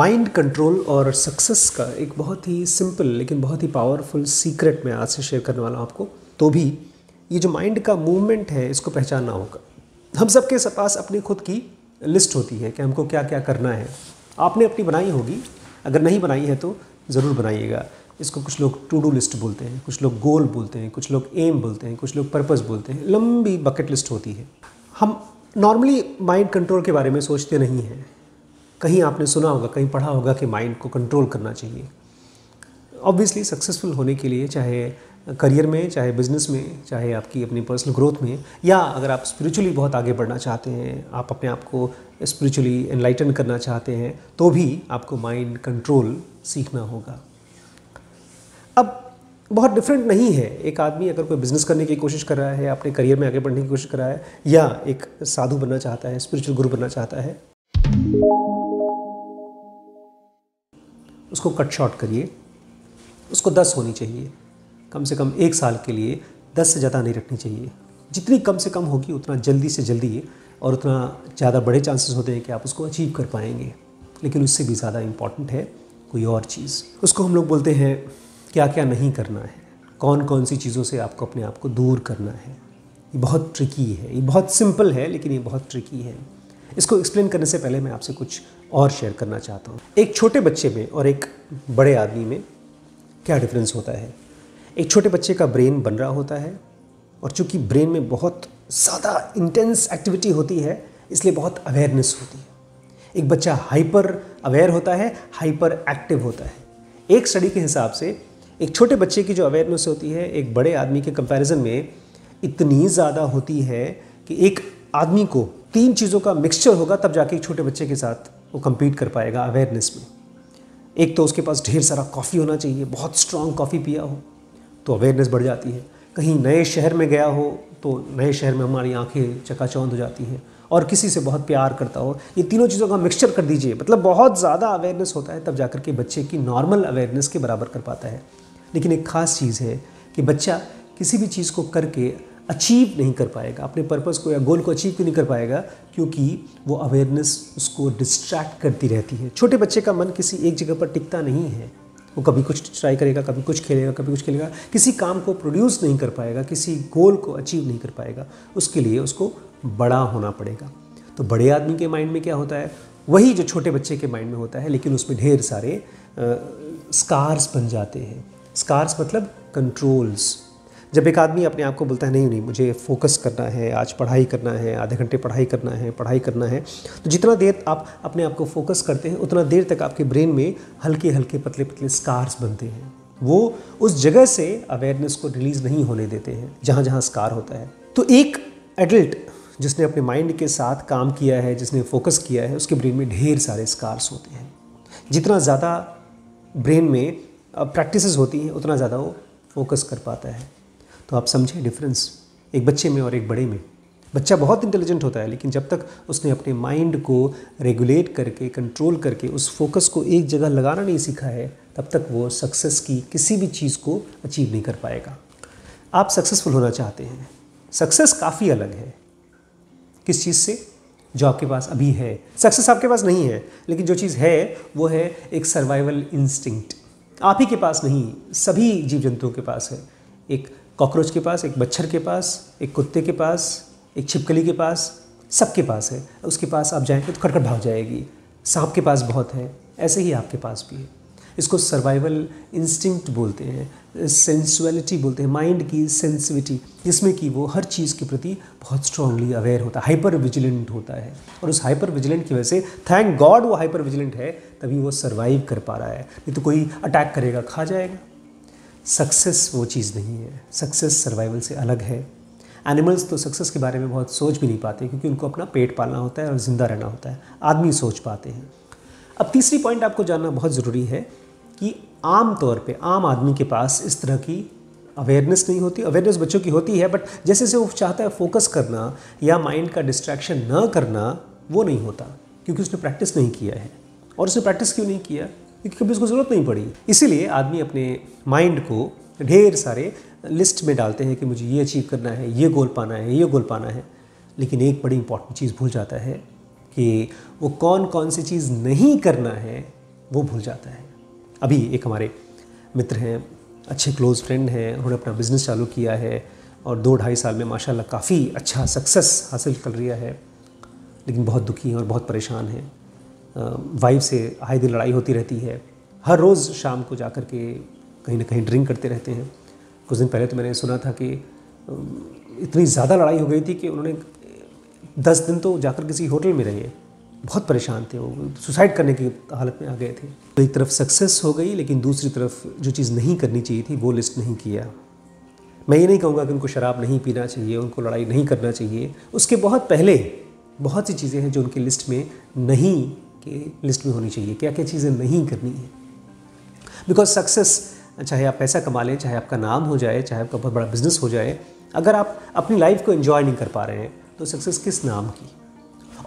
mind control और success का एक बहुत ही सिंपल लेकिन बहुत ही पावरफुल सीक्रेट मैं आज से शेयर करने वाला हूँ आपको तो भी ये जो माइंड का मूवमेंट है इसको पहचानना होगा हम सब के पास अपनी खुद की लिस्ट होती है कि हमको क्या क्या करना है आपने अपनी बनाई होगी अगर नहीं बनाई है तो ज़रूर बनाइएगा इसको कुछ लोग टू डू लिस्ट बोलते हैं कुछ लोग गोल बोलते हैं कुछ लोग एम बोलते हैं कुछ लोग पर्पस बोलते हैं लंबी बकेट लिस्ट होती है हम नॉर्मली माइंड कंट्रोल के बारे में सोचते नहीं हैं कहीं आपने सुना होगा कहीं पढ़ा होगा कि माइंड को कंट्रोल करना चाहिए ऑब्वियसली सक्सेसफुल होने के लिए चाहे करियर में चाहे बिजनेस में चाहे आपकी अपनी पर्सनल ग्रोथ में या अगर आप स्पिरिचुअली बहुत आगे बढ़ना चाहते हैं आप अपने आप को स्पिरिचुअली एनलाइटन करना चाहते हैं तो भी आपको माइंड कंट्रोल सीखना होगा अब बहुत डिफरेंट नहीं है एक आदमी अगर कोई बिजनेस करने की कोशिश कर रहा है अपने करियर में आगे बढ़ने की कोशिश कर रहा है या एक साधु बनना चाहता है स्पिरिचुअल गुरु बनना चाहता है उसको कट शॉर्ट करिए उसको दस होनी चाहिए कम से कम एक साल के लिए दस से ज़्यादा नहीं रखनी चाहिए जितनी कम से कम होगी उतना जल्दी से जल्दी और उतना ज़्यादा बड़े चांसेस होते हैं कि आप उसको अचीव कर पाएंगे लेकिन उससे भी ज़्यादा इम्पॉर्टेंट है कोई और चीज़ उसको हम लोग बोलते हैं क्या क्या नहीं करना है कौन कौन सी चीज़ों से आपको अपने आप को दूर करना है ये बहुत ट्रिकी है ये बहुत सिंपल है लेकिन ये बहुत ट्रिकी है इसको एक्सप्लेन करने से पहले मैं आपसे कुछ और शेयर करना चाहता हूँ एक छोटे बच्चे में और एक बड़े आदमी में क्या डिफरेंस होता है एक छोटे बच्चे का ब्रेन बन रहा होता है और चूँकि ब्रेन में बहुत ज़्यादा इंटेंस एक्टिविटी होती है इसलिए बहुत अवेयरनेस होती है एक बच्चा हाइपर अवेयर होता है हाइपर एक्टिव होता है एक स्टडी के हिसाब से एक छोटे बच्चे की जो अवेयरनेस होती है एक बड़े आदमी के कंपैरिजन में इतनी ज़्यादा होती है कि एक आदमी को तीन चीज़ों का मिक्सचर होगा तब जाके एक छोटे बच्चे के साथ वो कम्पीट कर पाएगा अवेयरनेस में एक तो उसके पास ढेर सारा कॉफ़ी होना चाहिए बहुत स्ट्रॉन्ग कॉफ़ी पिया हो तो अवेयरनेस बढ़ जाती है कहीं नए शहर में गया हो तो नए शहर में हमारी आंखें चकाचौंध हो जाती हैं और किसी से बहुत प्यार करता हो ये तीनों चीज़ों का मिक्सचर कर दीजिए मतलब बहुत ज़्यादा अवेयरनेस होता है तब जाकर के बच्चे की नॉर्मल अवेयरनेस के बराबर कर पाता है लेकिन एक ख़ास चीज़ है कि बच्चा किसी भी चीज़ को करके अचीव नहीं कर पाएगा अपने पर्पस को या गोल को अचीव क्यों नहीं कर पाएगा क्योंकि वो अवेयरनेस उसको डिस्ट्रैक्ट करती रहती है छोटे बच्चे का मन किसी एक जगह पर टिकता नहीं है वो कभी कुछ ट्राई करेगा कभी कुछ खेलेगा कभी कुछ खेलेगा किसी काम को प्रोड्यूस नहीं कर पाएगा किसी गोल को अचीव नहीं कर पाएगा उसके लिए उसको बड़ा होना पड़ेगा तो बड़े आदमी के माइंड में क्या होता है वही जो छोटे बच्चे के माइंड में होता है लेकिन उसमें ढेर सारे स्कार्स बन जाते हैं स्कार्स मतलब कंट्रोल्स जब एक आदमी अपने आप को बोलता है नहीं नहीं मुझे फोकस करना है आज पढ़ाई करना है आधे घंटे पढ़ाई करना है पढ़ाई करना है तो जितना देर आप अपने आप को फोकस करते हैं उतना देर तक आपके ब्रेन में हल्के हल्के पतले पतले स्कार्स बनते हैं वो उस जगह से अवेयरनेस को रिलीज़ नहीं होने देते हैं जहाँ जहाँ स्कार होता है तो एक एडल्ट जिसने अपने माइंड के साथ काम किया है जिसने फोकस किया है उसके ब्रेन में ढेर सारे स्कार्स होते हैं जितना ज़्यादा ब्रेन में प्रैक्टिसेस होती हैं उतना ज़्यादा वो फोकस कर पाता है तो आप समझें डिफरेंस एक बच्चे में और एक बड़े में बच्चा बहुत इंटेलिजेंट होता है लेकिन जब तक उसने अपने माइंड को रेगुलेट करके कंट्रोल करके उस फोकस को एक जगह लगाना नहीं सीखा है तब तक वो सक्सेस की किसी भी चीज़ को अचीव नहीं कर पाएगा आप सक्सेसफुल होना चाहते हैं सक्सेस काफ़ी अलग है किस चीज़ से जो आपके पास अभी है सक्सेस आपके पास नहीं है लेकिन जो चीज़ है वो है एक सर्वाइवल इंस्टिंक्ट आप ही के पास नहीं सभी जीव जंतुओं के पास है एक कॉकरोच के पास एक मच्छर के पास एक कुत्ते के पास एक छिपकली के पास सबके पास है उसके पास आप जाएंगे तो खटखट भाग जाएगी सांप के पास बहुत है ऐसे ही आपके पास भी है इसको सर्वाइवल इंस्टिंक्ट बोलते हैं सेंसुअलिटी बोलते हैं माइंड की सेंसिविटी जिसमें कि वो हर चीज़ के प्रति बहुत स्ट्रांगली अवेयर होता है हाइपर विजिलेंट होता है और उस हाइपर विजिलेंट की वजह से थैंक गॉड वो हाइपर विजिलेंट है तभी वो सर्वाइव कर पा रहा है नहीं तो कोई अटैक करेगा खा जाएगा सक्सेस वो चीज़ नहीं है सक्सेस सर्वाइवल से अलग है एनिमल्स तो सक्सेस के बारे में बहुत सोच भी नहीं पाते क्योंकि उनको अपना पेट पालना होता है और ज़िंदा रहना होता है आदमी सोच पाते हैं अब तीसरी पॉइंट आपको जानना बहुत ज़रूरी है कि आम तौर पे आम आदमी के पास इस तरह की अवेयरनेस नहीं होती अवेयरनेस बच्चों की होती है बट जैसे जैसे वो चाहता है फोकस करना या माइंड का डिस्ट्रैक्शन न करना वो नहीं होता क्योंकि उसने प्रैक्टिस नहीं किया है और उसने प्रैक्टिस क्यों नहीं किया क्योंकि कभी उसको ज़रूरत नहीं पड़ी इसीलिए आदमी अपने माइंड को ढेर सारे लिस्ट में डालते हैं कि मुझे ये अचीव करना है ये गोल पाना है ये गोल पाना है लेकिन एक बड़ी इंपॉर्टेंट चीज़ भूल जाता है कि वो कौन कौन सी चीज़ नहीं करना है वो भूल जाता है अभी एक हमारे मित्र हैं अच्छे क्लोज़ फ्रेंड हैं उन्होंने अपना बिज़नेस चालू किया है और दो ढाई साल में माशाल्लाह काफ़ी अच्छा सक्सेस हासिल कर लिया है लेकिन बहुत दुखी हैं और बहुत परेशान हैं वाइफ से आए दिन लड़ाई होती रहती है हर रोज़ शाम को जा कर के कहीं ना कहीं ड्रिंक करते रहते हैं कुछ दिन पहले तो मैंने सुना था कि इतनी ज़्यादा लड़ाई हो गई थी कि उन्होंने दस दिन तो जाकर किसी होटल में रहे बहुत परेशान थे वो सुसाइड करने की हालत में आ गए थे तो एक तरफ सक्सेस हो गई लेकिन दूसरी तरफ जो चीज़ नहीं करनी चाहिए थी वो लिस्ट नहीं किया मैं ये नहीं कहूँगा कि उनको शराब नहीं पीना चाहिए उनको लड़ाई नहीं करना चाहिए उसके बहुत पहले बहुत सी चीज़ें हैं जो उनकी लिस्ट में नहीं की लिस्ट भी होनी चाहिए क्या क्या चीज़ें नहीं करनी है बिकॉज सक्सेस चाहे आप पैसा कमा लें चाहे आपका नाम हो जाए चाहे आपका बहुत बड़ा बिजनेस हो जाए अगर आप अपनी लाइफ को इन्जॉय नहीं कर पा रहे हैं तो सक्सेस किस नाम की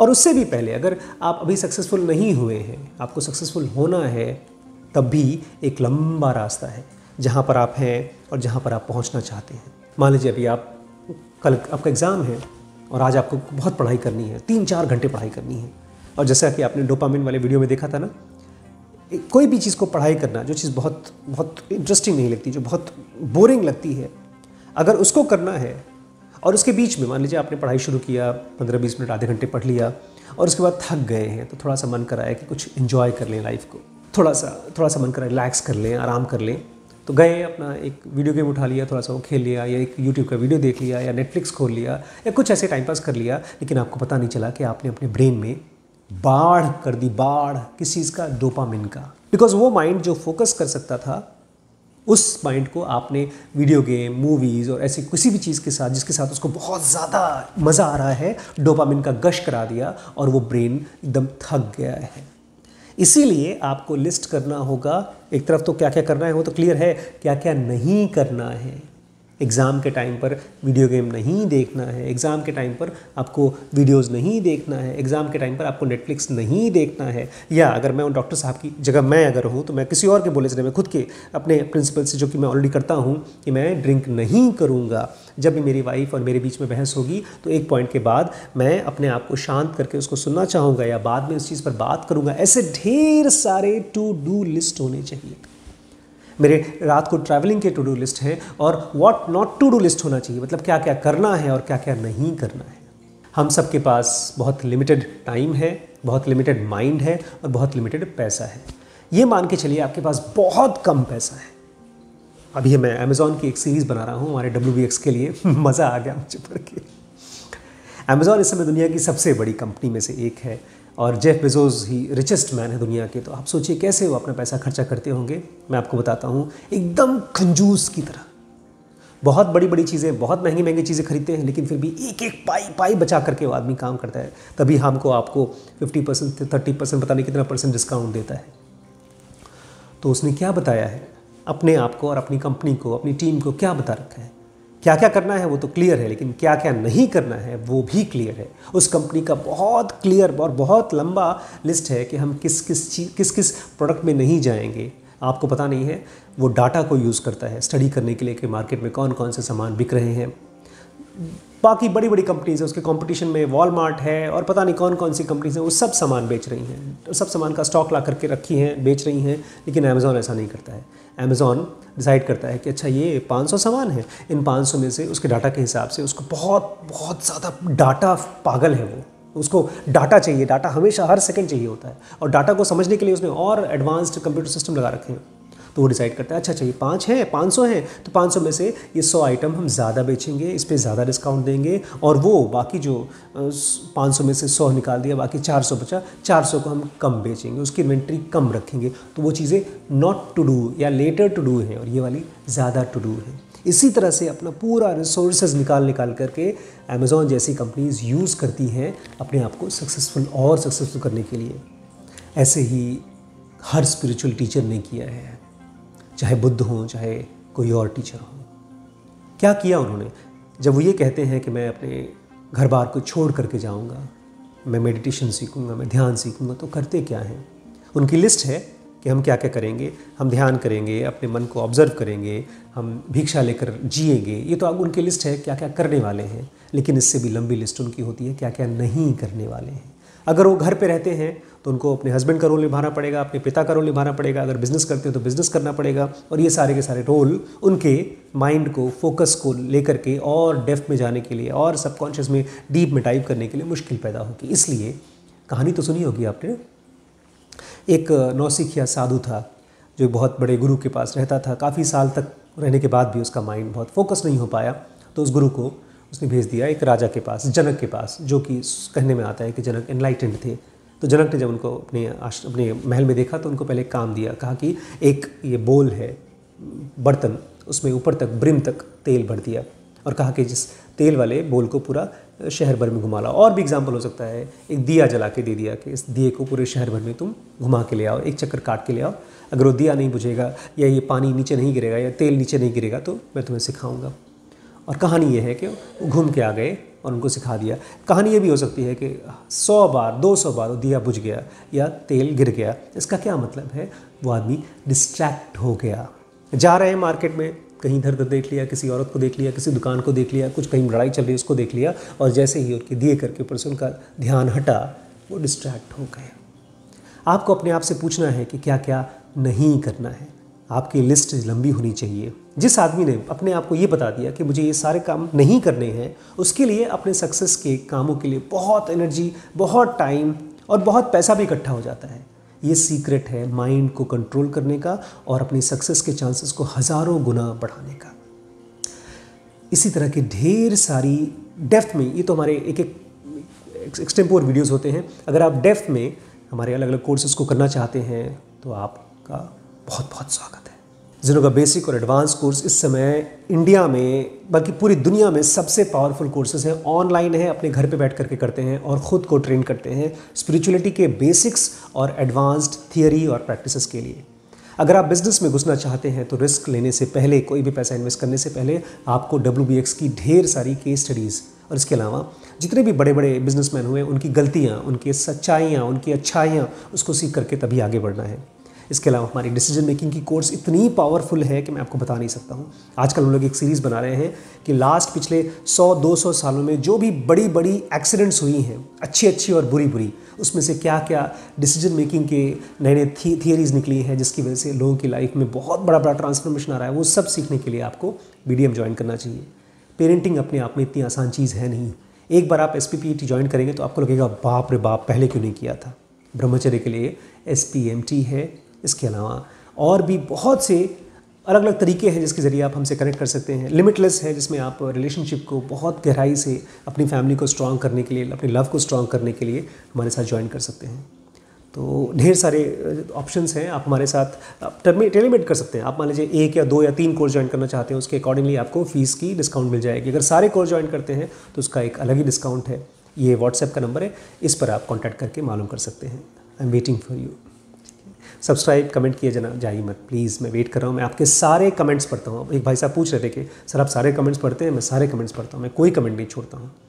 और उससे भी पहले अगर आप अभी सक्सेसफुल नहीं हुए हैं आपको सक्सेसफुल होना है तब भी एक लंबा रास्ता है जहाँ पर आप हैं और जहाँ पर आप पहुँचना चाहते हैं मान लीजिए अभी आप कल आपका एग्ज़ाम है और आज आपको बहुत पढ़ाई करनी है तीन चार घंटे पढ़ाई करनी है और जैसा कि आपने डोपामिन वाले वीडियो में देखा था ना कोई भी चीज़ को पढ़ाई करना जो चीज़ बहुत बहुत इंटरेस्टिंग नहीं लगती जो बहुत बोरिंग लगती है अगर उसको करना है और उसके बीच में मान लीजिए आपने पढ़ाई शुरू किया पंद्रह बीस मिनट आधे घंटे पढ़ लिया और उसके बाद थक गए हैं तो थोड़ा सा मन कराया कि कुछ इन्जॉय कर लें लाइफ को थोड़ा सा थोड़ा सा मन करा रिलैक्स कर लें आराम कर लें तो गए अपना एक वीडियो गेम उठा लिया थोड़ा सा वो खेल लिया या एक यूट्यूब का वीडियो देख लिया या नेटफ्लिक्स खोल लिया या कुछ ऐसे टाइम पास कर लिया लेकिन आपको पता नहीं चला कि आपने अपने ब्रेन में बाढ़ कर दी बाढ़ किस चीज़ का डोपामिन का बिकॉज वो माइंड जो फोकस कर सकता था उस माइंड को आपने वीडियो गेम मूवीज़ और ऐसी किसी भी चीज़ के साथ जिसके साथ उसको बहुत ज़्यादा मज़ा आ रहा है डोपामिन का गश करा दिया और वो ब्रेन एकदम थक गया है इसीलिए आपको लिस्ट करना होगा एक तरफ तो क्या क्या करना है वो तो क्लियर है क्या क्या नहीं करना है एग्ज़ाम के टाइम पर वीडियो गेम नहीं देखना है एग्ज़ाम के टाइम पर आपको वीडियोस नहीं देखना है एग्ज़ाम के टाइम पर आपको नेटफ्लिक्स नहीं देखना है या अगर मैं उन डॉक्टर साहब की जगह मैं अगर हूँ तो मैं किसी और के बोले से मैं खुद के अपने प्रिंसिपल से जो कि मैं ऑलरेडी करता हूँ कि मैं ड्रिंक नहीं करूँगा जब भी मेरी वाइफ और मेरे बीच में बहस होगी तो एक पॉइंट के बाद मैं अपने आप को शांत करके उसको सुनना चाहूँगा या बाद में उस चीज़ पर बात करूँगा ऐसे ढेर सारे टू डू लिस्ट होने चाहिए मेरे रात को ट्रैवलिंग के टू डू लिस्ट है और what not to do list होना चाहिए मतलब क्या क्या करना है और क्या क्या नहीं करना है हम सब के पास बहुत लिमिटेड टाइम है बहुत लिमिटेड माइंड है और बहुत लिमिटेड पैसा है ये मान के चलिए आपके पास बहुत कम पैसा है अभी मैं अमेजोन की एक सीरीज़ बना रहा हूँ हमारे डब्ल्यू के लिए मज़ा आ गया मुझे पढ़ के अमेज़ॉन इस समय दुनिया की सबसे बड़ी कंपनी में से एक है और जेफ बेजोस ही रिचेस्ट मैन है दुनिया के तो आप सोचिए कैसे वो अपना पैसा खर्चा करते होंगे मैं आपको बताता हूँ एकदम खंजूस की तरह बहुत बड़ी बड़ी चीज़ें बहुत महंगी महंगी चीज़ें खरीदते हैं लेकिन फिर भी एक एक पाई पाई बचा करके वो आदमी काम करता है तभी हमको आपको फिफ्टी परसेंट थर्टी परसेंट पता नहीं कितना परसेंट डिस्काउंट देता है तो उसने क्या बताया है अपने आप को और अपनी कंपनी को अपनी टीम को क्या बता रखा है क्या क्या करना है वो तो क्लियर है लेकिन क्या क्या नहीं करना है वो भी क्लियर है उस कंपनी का बहुत क्लियर और बहुत लंबा लिस्ट है कि हम किस किस चीज किस किस प्रोडक्ट में नहीं जाएंगे आपको पता नहीं है वो डाटा को यूज़ करता है स्टडी करने के लिए कि मार्केट में कौन कौन से सामान बिक रहे हैं बाकी बड़ी बड़ी कंपनीज़ हैं उसके कंपटीशन में वॉलमार्ट है और पता नहीं कौन कौन सी कंपनीज़ हैं वो सब सामान बेच रही हैं तो सब सामान का स्टॉक ला करके रखी हैं बेच रही हैं लेकिन अमेज़ॉन ऐसा नहीं करता है अमेज़ॉन डिसाइड करता है कि अच्छा ये 500 सामान है इन 500 में से उसके डाटा के हिसाब से उसको बहुत बहुत ज़्यादा डाटा पागल है वो उसको डाटा चाहिए डाटा हमेशा हर सेकंड चाहिए होता है और डाटा को समझने के लिए उसने और एडवांस्ड कंप्यूटर सिस्टम लगा रखे हैं तो वो डिसाइड करता है अच्छा अच्छा ये पाँच हैं पाँच सौ हैं तो पाँच सौ में से ये सौ आइटम हम ज़्यादा बेचेंगे इस पर ज़्यादा डिस्काउंट देंगे और वो बाकी जो पाँच सौ में से सौ निकाल दिया बाकी चार सौ बचा चार सौ को हम कम बेचेंगे उसकी इन्वेंट्री कम रखेंगे तो वो चीज़ें नॉट टू डू या लेटर टू डू हैं और ये वाली ज़्यादा टू डू है इसी तरह से अपना पूरा रिसोर्सेज निकाल निकाल करके अमेजोन जैसी कंपनीज़ यूज़ करती हैं अपने आप को सक्सेसफुल और सक्सेसफुल करने के लिए ऐसे ही हर स्पिरिचुअल टीचर ने किया है चाहे बुद्ध हों चाहे कोई और टीचर हो क्या किया उन्होंने जब वो ये कहते हैं कि मैं अपने घर बार को छोड़ करके जाऊँगा मैं मेडिटेशन सीखूँगा मैं ध्यान सीखूंगा तो करते क्या हैं उनकी लिस्ट है कि हम क्या क्या करेंगे हम ध्यान करेंगे अपने मन को ऑब्जर्व करेंगे हम भिक्षा लेकर जिएंगे ये तो अब उनकी लिस्ट है क्या क्या करने वाले हैं लेकिन इससे भी लंबी लिस्ट उनकी होती है क्या क्या नहीं करने वाले हैं अगर वो घर पे रहते हैं तो उनको अपने हस्बैंड का रोल निभाना पड़ेगा अपने पिता का रोल निभाना पड़ेगा अगर बिजनेस करते हैं तो बिजनेस करना पड़ेगा और ये सारे के सारे रोल उनके माइंड को फोकस को लेकर के और डेफ में जाने के लिए और सबकॉन्शियस में डीप में टाइप करने के लिए मुश्किल पैदा होगी इसलिए कहानी तो सुनी होगी आपने एक नौसिखिया साधु था जो बहुत बड़े गुरु के पास रहता था काफ़ी साल तक रहने के बाद भी उसका माइंड बहुत फोकस नहीं हो पाया तो उस गुरु को उसने भेज दिया एक राजा के पास जनक के पास जो कि कहने में आता है कि जनक एनलाइटेंड थे तो जनक ने जब उनको अपने अपने महल में देखा तो उनको पहले काम दिया कहा कि एक ये बोल है बर्तन उसमें ऊपर तक ब्रिम तक तेल भर दिया और कहा कि जिस तेल वाले बोल को पूरा शहर भर में घुमा लाओ और भी एग्जाम्पल हो सकता है एक दिया जला के दे दिया कि इस दिए को पूरे शहर भर में तुम घुमा के ले आओ एक चक्कर काट के ले आओ अगर वो दिया नहीं बुझेगा या ये पानी नीचे नहीं गिरेगा या तेल नीचे नहीं गिरेगा तो मैं तुम्हें सिखाऊंगा और कहानी ये है कि घूम के आ गए और उनको सिखा दिया कहानी ये भी हो सकती है कि सौ बार दो सौ बार वो दिया बुझ गया या तेल गिर गया इसका क्या मतलब है वो आदमी डिस्ट्रैक्ट हो गया जा रहे हैं मार्केट में कहीं इधर उधर देख लिया किसी औरत को देख लिया किसी दुकान को देख लिया कुछ कहीं लड़ाई चल रही है उसको देख लिया और जैसे ही उनके दिए करके ऊपर से उनका ध्यान हटा वो डिस्ट्रैक्ट हो गए आपको अपने आप से पूछना है कि क्या क्या नहीं करना है आपकी लिस्ट लंबी होनी चाहिए जिस आदमी ने अपने आप को ये बता दिया कि मुझे ये सारे काम नहीं करने हैं उसके लिए अपने सक्सेस के कामों के लिए बहुत एनर्जी बहुत टाइम और बहुत पैसा भी इकट्ठा हो जाता है ये सीक्रेट है माइंड को कंट्रोल करने का और अपनी सक्सेस के चांसेस को हज़ारों गुना बढ़ाने का इसी तरह की ढेर सारी डेफ्थ में ये तो हमारे एक एक एक्सटेम्पोर वीडियोस होते हैं अगर आप डेफ्थ में हमारे अलग अलग कोर्सेज को करना चाहते हैं तो आपका बहुत बहुत स्वागत है का बेसिक और एडवांस कोर्स इस समय इंडिया में बल्कि पूरी दुनिया में सबसे पावरफुल कोर्सेज हैं ऑनलाइन है अपने घर पे बैठ करके करते हैं और ख़ुद को ट्रेन करते हैं स्पिरिचुअलिटी के बेसिक्स और एडवांस्ड थियोरी और प्रैक्टिसेस के लिए अगर आप बिज़नेस में घुसना चाहते हैं तो रिस्क लेने से पहले कोई भी पैसा इन्वेस्ट करने से पहले आपको डब्ल्यू की ढेर सारी केस स्टडीज़ और इसके अलावा जितने भी बड़े बड़े बिजनेसमैन हुए उनकी गलतियाँ उनकी सच्चाइयाँ उनकी अच्छाइयाँ उसको सीख करके तभी आगे बढ़ना है इसके अलावा हमारी डिसीजन मेकिंग की कोर्स इतनी पावरफुल है कि मैं आपको बता नहीं सकता हूँ आजकल हम लोग एक सीरीज़ बना रहे हैं कि लास्ट पिछले 100-200 सालों में जो भी बड़ी बड़ी एक्सीडेंट्स हुई हैं अच्छी अच्छी और बुरी बुरी उसमें से क्या क्या डिसीजन मेकिंग के नए नए थी, थियरीज निकली हैं जिसकी वजह से लोगों की लाइफ में बहुत बड़ा बड़ा ट्रांसफॉर्मेशन आ रहा है वो सब सीखने के लिए आपको बी ज्वाइन करना चाहिए पेरेंटिंग अपने आप में इतनी आसान चीज़ है नहीं एक बार आप एस पी ज्वाइन करेंगे तो आपको लगेगा बाप रे बाप पहले क्यों नहीं किया था ब्रह्मचर्य के लिए एस है इसके अलावा और भी बहुत से अलग अलग तरीके हैं जिसके ज़रिए आप हमसे कनेक्ट कर सकते हैं लिमिटलेस है जिसमें आप रिलेशनशिप को बहुत गहराई से अपनी फैमिली को स्ट्रॉन्ग करने के लिए अपने लव को स्ट्रॉन्ग करने के लिए हमारे साथ ज्वाइन कर सकते हैं तो ढेर सारे ऑप्शंस हैं आप हमारे साथ टेलीमेट कर सकते हैं आप मान लीजिए एक या दो या तीन कोर्स ज्वाइन करना चाहते हैं उसके अकॉर्डिंगली आपको फ़ीस की डिस्काउंट मिल जाएगी अगर सारे कोर्स ज्वाइन करते हैं तो उसका एक अलग ही डिस्काउंट है ये व्हाट्सएप का नंबर है इस पर आप कॉन्टैक्ट करके मालूम कर सकते हैं I am waiting for you subscribe comment किए जना जाइए मत प्लीज़ मैं वेट कर रहा हूँ मैं आपके सारे कमेंट्स पढ़ता हूँ एक भाई साहब पूछ रहे थे कि सर आप सारे कमेंट्स पढ़ते हैं मैं सारे कमेंट्स पढ़ता हूँ मैं कोई कमेंट नहीं छोड़ता हूँ